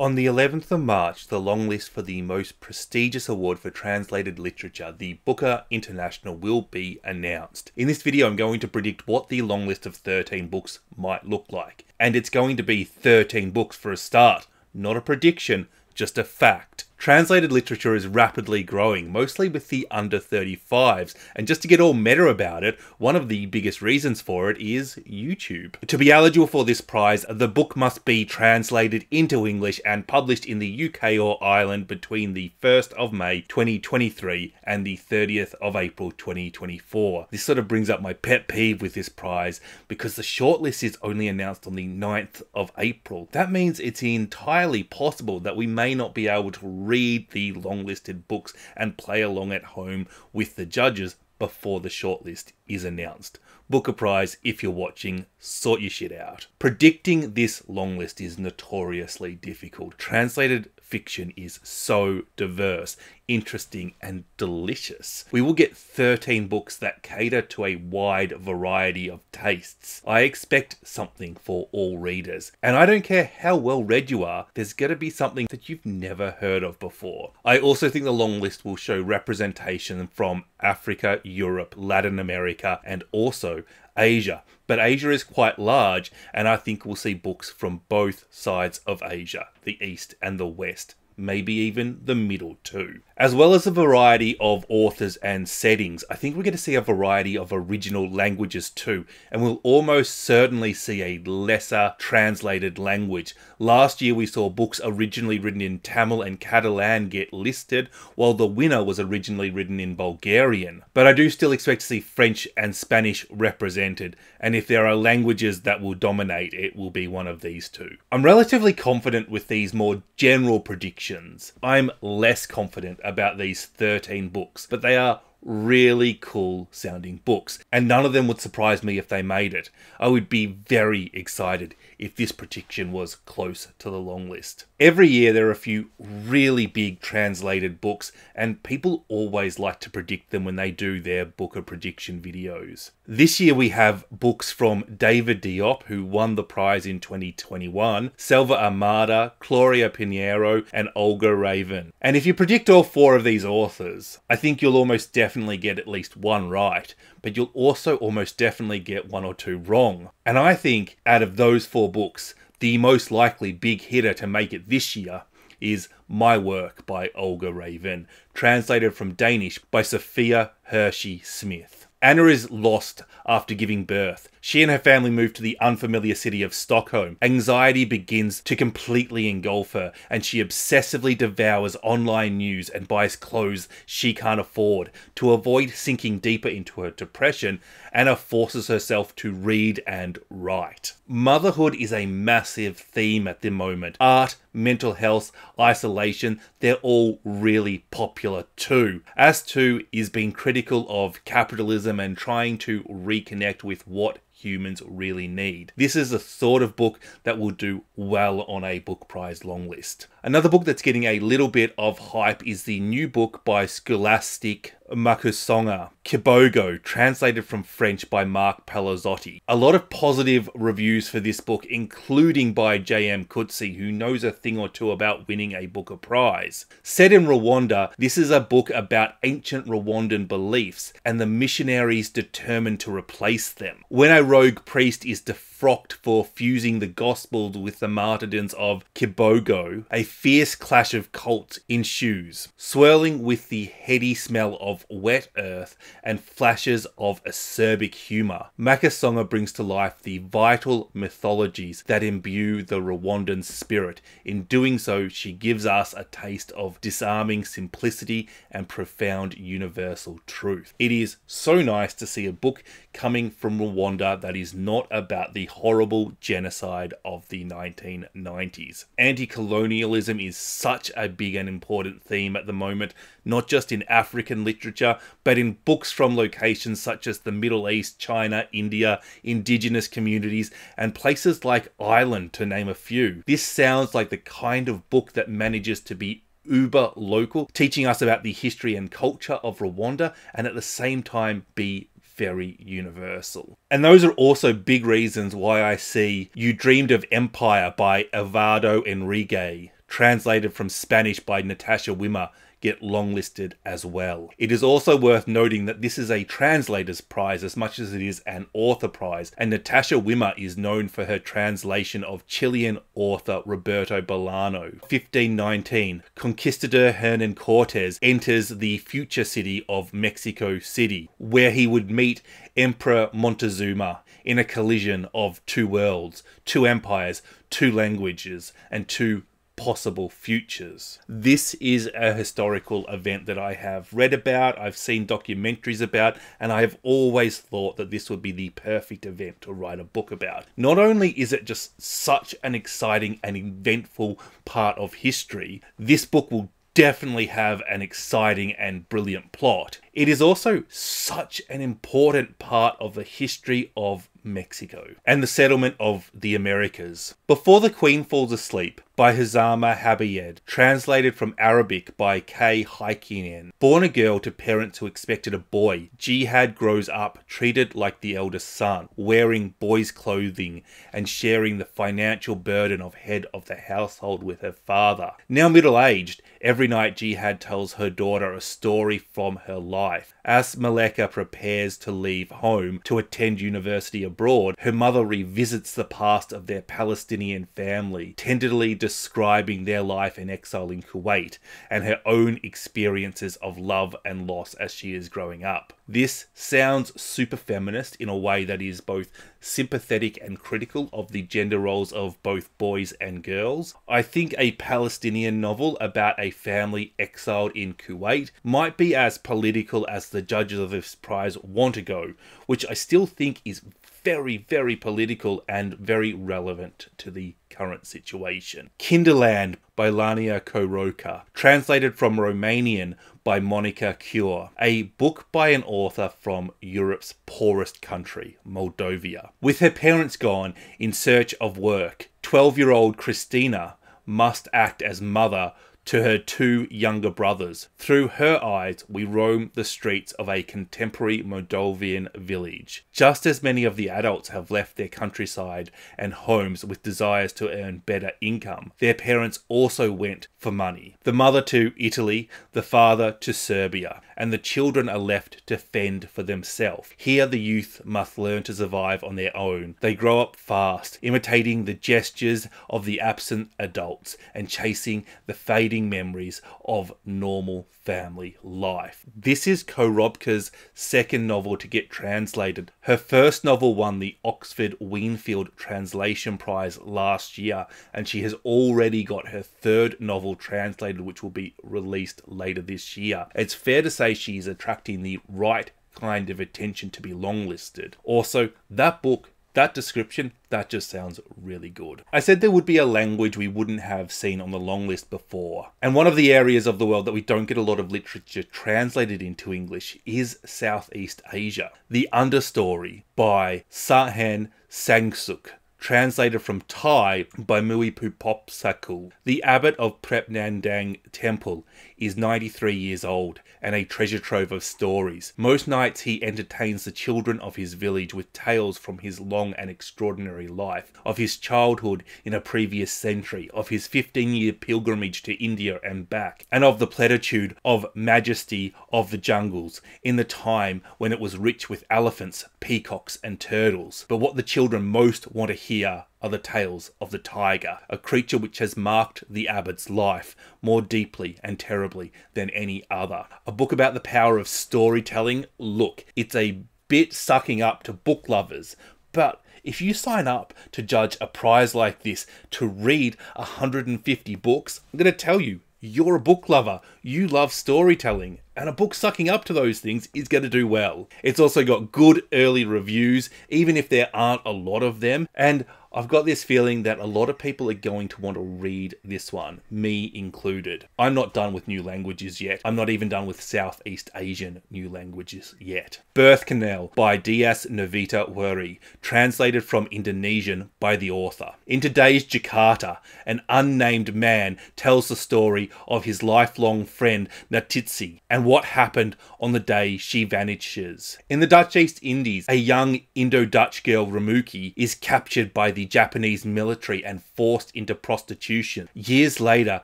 On the 11th of March, the long list for the most prestigious award for translated literature, the Booker International, will be announced. In this video, I'm going to predict what the long list of 13 books might look like. And it's going to be 13 books for a start, not a prediction, just a fact. Translated literature is rapidly growing, mostly with the under 35s, and just to get all meta about it, one of the biggest reasons for it is YouTube. To be eligible for this prize, the book must be translated into English and published in the UK or Ireland between the 1st of May 2023 and the 30th of April 2024. This sort of brings up my pet peeve with this prize because the shortlist is only announced on the 9th of April. That means it's entirely possible that we may not be able to read the long-listed books and play along at home with the judges before the shortlist is announced. Book a prize if you're watching, sort your shit out. Predicting this long list is notoriously difficult. Translated fiction is so diverse interesting and delicious. We will get 13 books that cater to a wide variety of tastes. I expect something for all readers. And I don't care how well read you are, there's going to be something that you've never heard of before. I also think the long list will show representation from Africa, Europe, Latin America, and also Asia. But Asia is quite large, and I think we'll see books from both sides of Asia, the East and the West maybe even the middle too as well as a variety of authors and settings. I think we're going to see a variety of original languages too, and we'll almost certainly see a lesser translated language. Last year, we saw books originally written in Tamil and Catalan get listed, while The Winner was originally written in Bulgarian. But I do still expect to see French and Spanish represented, and if there are languages that will dominate, it will be one of these two. I'm relatively confident with these more general predictions. I'm less confident about these 13 books, but they are really cool sounding books, and none of them would surprise me if they made it. I would be very excited if this prediction was close to the long list. Every year, there are a few really big translated books, and people always like to predict them when they do their Booker prediction videos. This year, we have books from David Diop, who won the prize in 2021, Selva Armada, Gloria Pinheiro, and Olga Raven. And if you predict all four of these authors, I think you'll almost definitely get at least one right, but you'll also almost definitely get one or two wrong. And I think out of those four books, the most likely big hitter to make it this year is My Work by Olga Raven, translated from Danish by Sophia Hershey Smith. Anna is lost after giving birth. She and her family move to the unfamiliar city of Stockholm. Anxiety begins to completely engulf her, and she obsessively devours online news and buys clothes she can't afford. To avoid sinking deeper into her depression, Anna forces herself to read and write. Motherhood is a massive theme at the moment. Art, mental health, isolation, they're all really popular too. As to is being critical of capitalism and trying to reconnect with what humans really need. This is the sort of book that will do well on a book prize long list. Another book that's getting a little bit of hype is the new book by Scholastic Makusonga, Kibogo, translated from French by Mark Palazzotti. A lot of positive reviews for this book, including by J.M. Kutsi, who knows a thing or two about winning a Booker Prize. Set in Rwanda, this is a book about ancient Rwandan beliefs and the missionaries determined to replace them. When I rogue priest is def- frocked for fusing the gospel with the martyrdoms of Kibogo, a fierce clash of cults ensues, swirling with the heady smell of wet earth and flashes of acerbic humour. Makasonga brings to life the vital mythologies that imbue the Rwandan spirit. In doing so, she gives us a taste of disarming simplicity and profound universal truth. It is so nice to see a book coming from Rwanda that is not about the horrible genocide of the 1990s. Anti colonialism is such a big and important theme at the moment, not just in African literature, but in books from locations such as the Middle East, China, India, indigenous communities, and places like Ireland, to name a few. This sounds like the kind of book that manages to be uber local, teaching us about the history and culture of Rwanda and at the same time be very universal. And those are also big reasons why I see You Dreamed of Empire by Evado Enrique, translated from Spanish by Natasha Wimmer get longlisted as well. It is also worth noting that this is a translator's prize as much as it is an author prize, and Natasha Wimmer is known for her translation of Chilean author Roberto Bolano. 1519, conquistador Hernan Cortes enters the future city of Mexico City, where he would meet Emperor Montezuma in a collision of two worlds, two empires, two languages, and two possible futures. This is a historical event that I have read about, I've seen documentaries about, and I have always thought that this would be the perfect event to write a book about. Not only is it just such an exciting and eventful part of history, this book will definitely have an exciting and brilliant plot. It is also such an important part of the history of Mexico and the settlement of the Americas. Before the Queen Falls Asleep by Hazama Habiyed, translated from Arabic by Kay Haikinen. Born a girl to parents who expected a boy, Jihad grows up treated like the eldest son, wearing boy's clothing and sharing the financial burden of head of the household with her father. Now middle aged, every night Jihad tells her daughter a story from her life life. As Maleka prepares to leave home to attend university abroad, her mother revisits the past of their Palestinian family, tenderly describing their life in exile in Kuwait and her own experiences of love and loss as she is growing up. This sounds super feminist in a way that is both sympathetic and critical of the gender roles of both boys and girls. I think a Palestinian novel about a family exiled in Kuwait might be as political as the judges of this prize want to go, which I still think is very, very political and very relevant to the current situation. Kinderland by Lania Koroka, translated from Romanian by Monica Cure, a book by an author from Europe's poorest country, Moldova. With her parents gone in search of work, 12 year old Christina must act as mother to her two younger brothers. Through her eyes, we roam the streets of a contemporary Moldovan village. Just as many of the adults have left their countryside and homes with desires to earn better income, their parents also went for money. The mother to Italy, the father to Serbia, and the children are left to fend for themselves. Here, the youth must learn to survive on their own. They grow up fast, imitating the gestures of the absent adults and chasing the fading fleeting memories of normal family life. This is Korobka's second novel to get translated. Her first novel won the Oxford Wheanfield Translation Prize last year, and she has already got her third novel translated, which will be released later this year. It's fair to say she is attracting the right kind of attention to be longlisted. Also, that book that description, that just sounds really good. I said there would be a language we wouldn't have seen on the long list before. And one of the areas of the world that we don't get a lot of literature translated into English is Southeast Asia. The Understory by Sahan Sangsuk translated from Thai by Mui Pupopsakul, the abbot of Prepnandang Temple is 93 years old and a treasure trove of stories. Most nights he entertains the children of his village with tales from his long and extraordinary life, of his childhood in a previous century, of his 15 year pilgrimage to India and back, and of the plenitude of majesty of the jungles in the time when it was rich with elephants, peacocks, and turtles. But what the children most want to hear are the tales of the tiger, a creature which has marked the abbot's life more deeply and terribly than any other. A book about the power of storytelling. Look, it's a bit sucking up to book lovers, but if you sign up to judge a prize like this to read 150 books, I'm going to tell you, you're a book lover. You love storytelling, and a book sucking up to those things is going to do well. It's also got good early reviews, even if there aren't a lot of them, and I've got this feeling that a lot of people are going to want to read this one, me included. I'm not done with new languages yet. I'm not even done with Southeast Asian new languages yet. Birth Canal by Dias Navita Wuri, translated from Indonesian by the author. In today's Jakarta, an unnamed man tells the story of his lifelong friend Natitsi and what happened on the day she vanishes. In the Dutch East Indies, a young Indo-Dutch girl Ramuki is captured by the Japanese military and forced into prostitution. Years later,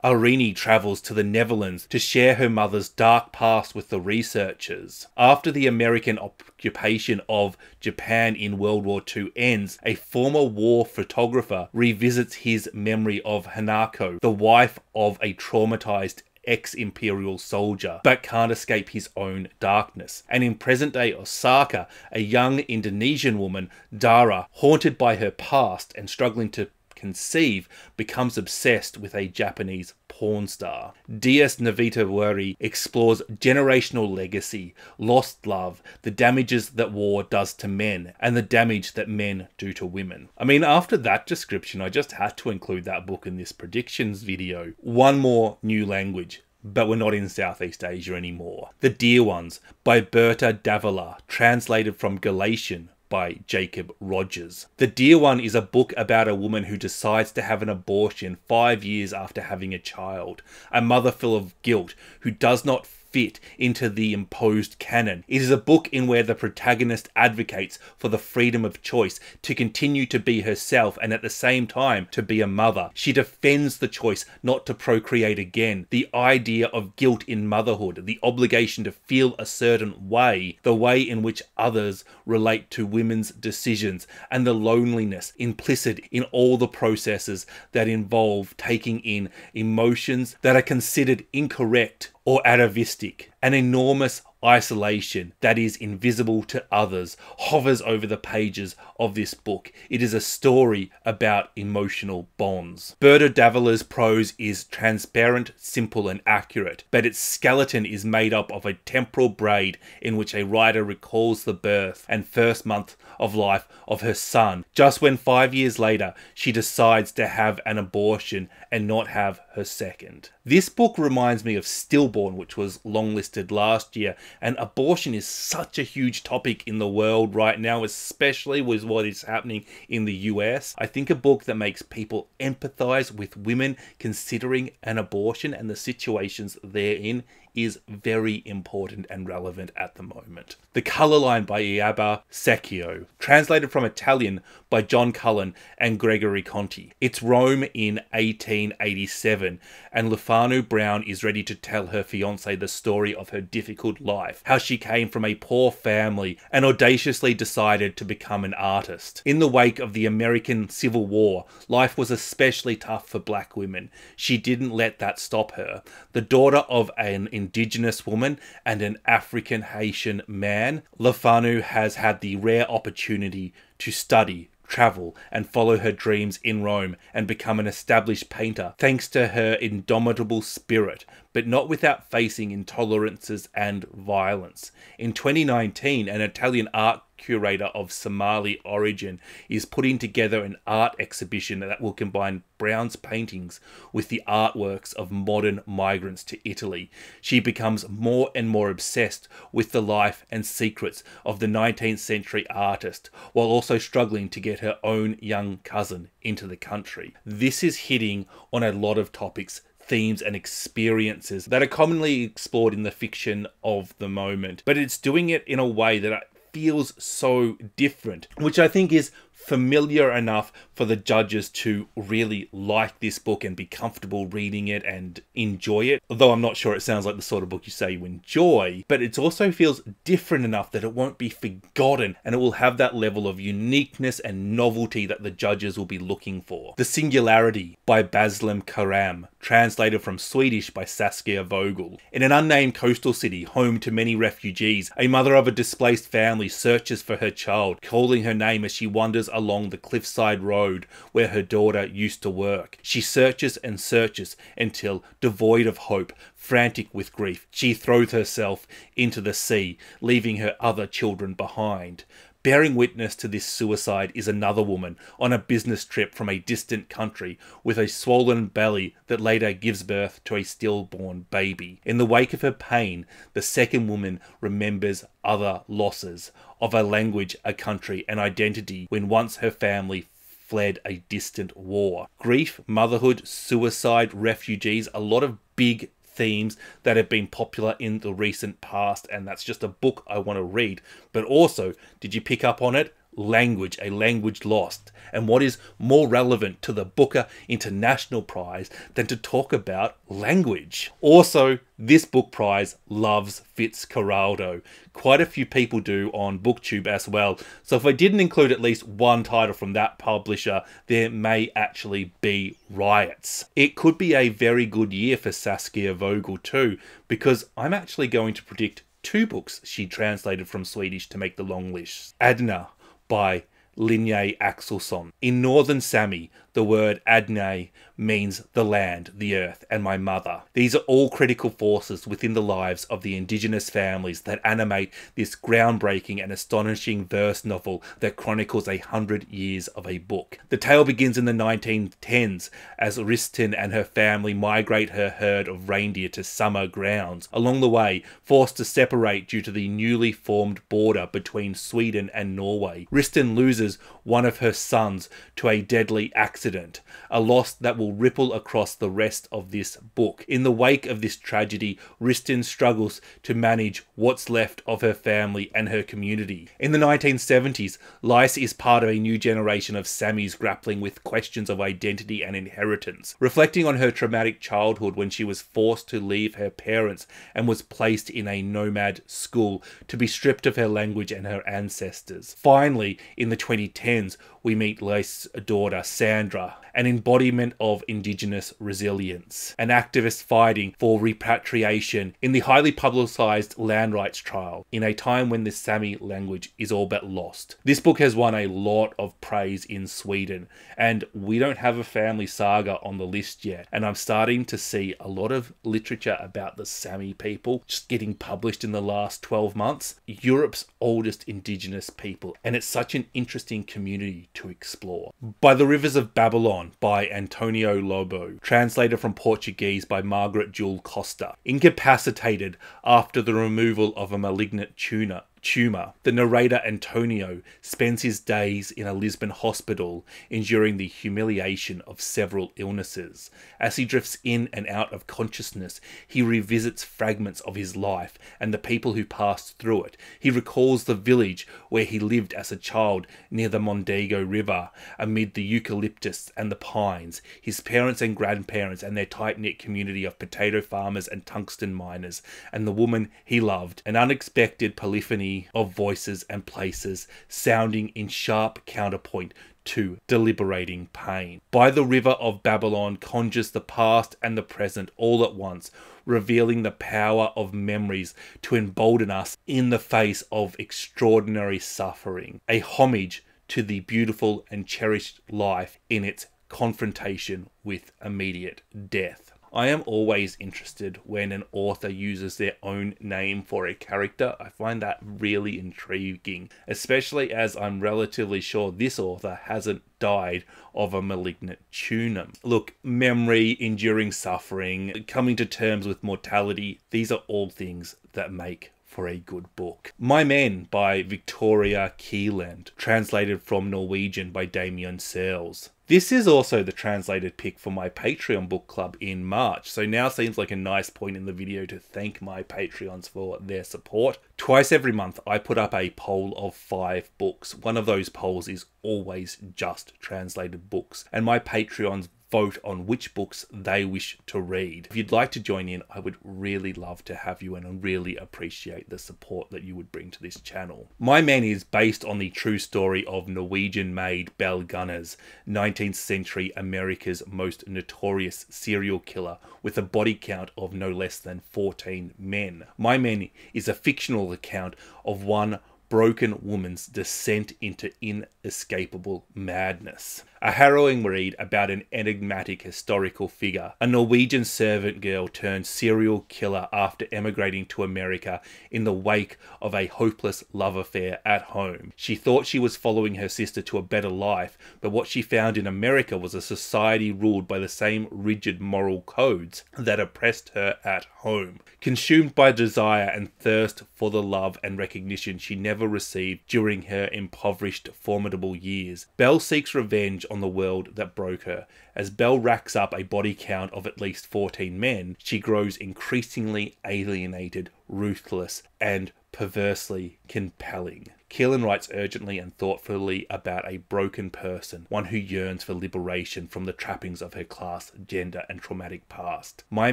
Irini travels to the Netherlands to share her mother's dark past with the researchers. After the American occupation of Japan in World War II ends, a former war photographer revisits his memory of Hanako, the wife of a traumatized ex Imperial soldier, but can't escape his own darkness. And in present day Osaka, a young Indonesian woman, Dara, haunted by her past and struggling to conceive, becomes obsessed with a Japanese porn star. DS Navita Wuri explores generational legacy, lost love, the damages that war does to men, and the damage that men do to women. I mean, after that description, I just had to include that book in this predictions video. One more new language but we're not in Southeast Asia anymore. The Dear Ones by Berta Davila, translated from Galatian by Jacob Rogers. The Dear One is a book about a woman who decides to have an abortion five years after having a child, a mother full of guilt who does not fit into the imposed canon. It is a book in where the protagonist advocates for the freedom of choice to continue to be herself and at the same time to be a mother. She defends the choice not to procreate again, the idea of guilt in motherhood, the obligation to feel a certain way, the way in which others relate to women's decisions, and the loneliness implicit in all the processes that involve taking in emotions that are considered incorrect or atavistic, an enormous isolation that is invisible to others, hovers over the pages of this book. It is a story about emotional bonds. Berta Davila's prose is transparent, simple, and accurate, but its skeleton is made up of a temporal braid in which a writer recalls the birth and first month of life of her son, just when five years later she decides to have an abortion and not have her second. This book reminds me of Stillborn, which was longlisted last year, and abortion is such a huge topic in the world right now, especially with what is happening in the US. I think a book that makes people empathize with women considering an abortion and the situations they're in is very important and relevant at the moment. The Color Line by Iaba Secchio, translated from Italian by John Cullen and Gregory Conti. It's Rome in 1887, and Lefanu Brown is ready to tell her fiance the story of her difficult life, how she came from a poor family and audaciously decided to become an artist. In the wake of the American Civil War, life was especially tough for black women. She didn't let that stop her. The daughter of an indigenous woman and an African Haitian man, Lafanu has had the rare opportunity to study travel and follow her dreams in Rome and become an established painter thanks to her indomitable spirit, but not without facing intolerances and violence. In 2019, an Italian art curator of Somali origin, is putting together an art exhibition that will combine Brown's paintings with the artworks of modern migrants to Italy. She becomes more and more obsessed with the life and secrets of the 19th century artist, while also struggling to get her own young cousin into the country. This is hitting on a lot of topics themes and experiences that are commonly explored in the fiction of the moment. But it's doing it in a way that feels so different, which I think is familiar enough for the judges to really like this book and be comfortable reading it and enjoy it. Although I'm not sure it sounds like the sort of book you say you enjoy, but it also feels different enough that it won't be forgotten and it will have that level of uniqueness and novelty that the judges will be looking for. The Singularity by Baslam Karam, translated from Swedish by Saskia Vogel. In an unnamed coastal city, home to many refugees, a mother of a displaced family searches for her child, calling her name as she wanders along the cliffside road where her daughter used to work. She searches and searches until, devoid of hope, frantic with grief, she throws herself into the sea, leaving her other children behind. Bearing witness to this suicide is another woman on a business trip from a distant country with a swollen belly that later gives birth to a stillborn baby. In the wake of her pain, the second woman remembers other losses of a language, a country, an identity when once her family fled a distant war. Grief, motherhood, suicide, refugees, a lot of big themes that have been popular in the recent past, and that's just a book I want to read. But also, did you pick up on it? language, a language lost, and what is more relevant to the Booker International Prize than to talk about language. Also, this book prize loves Fitzcarraldo. Quite a few people do on BookTube as well, so if I didn't include at least one title from that publisher, there may actually be riots. It could be a very good year for Saskia Vogel too, because I'm actually going to predict two books she translated from Swedish to make the long list. Adna, by Linje Axelsson in northern Sami, the word Adne means the land, the earth, and my mother. These are all critical forces within the lives of the indigenous families that animate this groundbreaking and astonishing verse novel that chronicles a hundred years of a book. The tale begins in the 1910s as Ristin and her family migrate her herd of reindeer to summer grounds, along the way forced to separate due to the newly formed border between Sweden and Norway. Ristin loses one of her sons to a deadly accident accident, a loss that will ripple across the rest of this book. In the wake of this tragedy, Ristin struggles to manage what's left of her family and her community. In the 1970s, Lice is part of a new generation of Samis grappling with questions of identity and inheritance, reflecting on her traumatic childhood when she was forced to leave her parents and was placed in a nomad school to be stripped of her language and her ancestors. Finally, in the 2010s, we meet Lace's daughter, Sandra, an embodiment of Indigenous resilience, an activist fighting for repatriation in the highly publicised land rights trial in a time when the Sami language is all but lost. This book has won a lot of praise in Sweden, and we don't have a family saga on the list yet, and I'm starting to see a lot of literature about the Sami people just getting published in the last 12 months. Europe's oldest Indigenous people, and it's such an interesting community to explore. By the Rivers of Babylon by Antonio Lobo, translated from Portuguese by Margaret Jewel Costa, incapacitated after the removal of a malignant tumor tumor, the narrator Antonio spends his days in a Lisbon hospital, enduring the humiliation of several illnesses. As he drifts in and out of consciousness, he revisits fragments of his life and the people who passed through it. He recalls the village where he lived as a child near the Mondego River, amid the eucalyptus and the pines, his parents and grandparents and their tight knit community of potato farmers and tungsten miners, and the woman he loved. An unexpected polyphony of voices and places sounding in sharp counterpoint to deliberating pain. By the river of Babylon conjures the past and the present all at once, revealing the power of memories to embolden us in the face of extraordinary suffering, a homage to the beautiful and cherished life in its confrontation with immediate death. I am always interested when an author uses their own name for a character. I find that really intriguing, especially as I'm relatively sure this author hasn't died of a malignant tunum. Look, memory, enduring suffering, coming to terms with mortality, these are all things that make for a good book. My Men by Victoria Keeland, translated from Norwegian by Damien Searles. This is also the translated pick for my Patreon book club in March, so now seems like a nice point in the video to thank my Patreons for their support. Twice every month, I put up a poll of five books. One of those polls is always just translated books, and my Patreons vote on which books they wish to read. If you'd like to join in, I would really love to have you and I really appreciate the support that you would bring to this channel. My Man is based on the true story of Norwegian-made bell gunners, 19th century America's most notorious serial killer with a body count of no less than 14 men. My Man is a fictional account of one broken woman's descent into inescapable madness a harrowing read about an enigmatic historical figure, a Norwegian servant girl turned serial killer after emigrating to America in the wake of a hopeless love affair at home. She thought she was following her sister to a better life, but what she found in America was a society ruled by the same rigid moral codes that oppressed her at home. Consumed by desire and thirst for the love and recognition she never received during her impoverished, formidable years, Belle seeks revenge on the world that broke her. As Bell racks up a body count of at least 14 men, she grows increasingly alienated, ruthless, and perversely compelling. Keelan writes urgently and thoughtfully about a broken person, one who yearns for liberation from the trappings of her class, gender, and traumatic past. My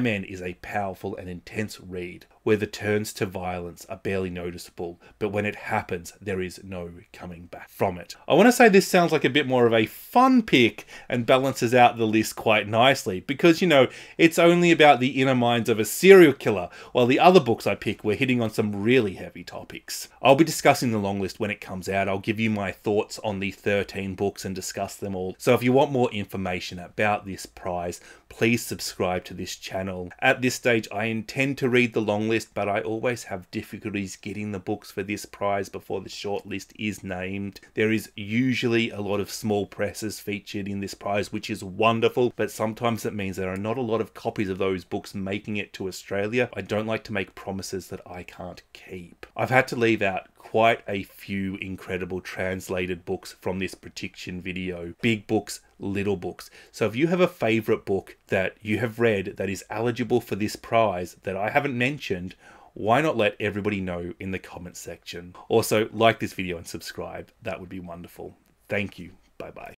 Man is a powerful and intense read, where the turns to violence are barely noticeable, but when it happens, there is no coming back from it. I want to say this sounds like a bit more of a fun pick and balances out the list quite nicely, because, you know, it's only about the inner minds of a serial killer, while the other books I pick were hitting on some really heavy topics. I'll be discussing the long list when it comes out. I'll give you my thoughts on the 13 books and discuss them all. So if you want more information about this prize, please subscribe to this channel. At this stage, I intend to read the long list list, but I always have difficulties getting the books for this prize before the shortlist is named. There is usually a lot of small presses featured in this prize, which is wonderful, but sometimes it means there are not a lot of copies of those books making it to Australia. I don't like to make promises that I can't keep. I've had to leave out quite a few incredible translated books from this prediction video. Big books, little books. So if you have a favorite book that you have read that is eligible for this prize that I haven't mentioned, why not let everybody know in the comments section? Also, like this video and subscribe. That would be wonderful. Thank you. Bye bye.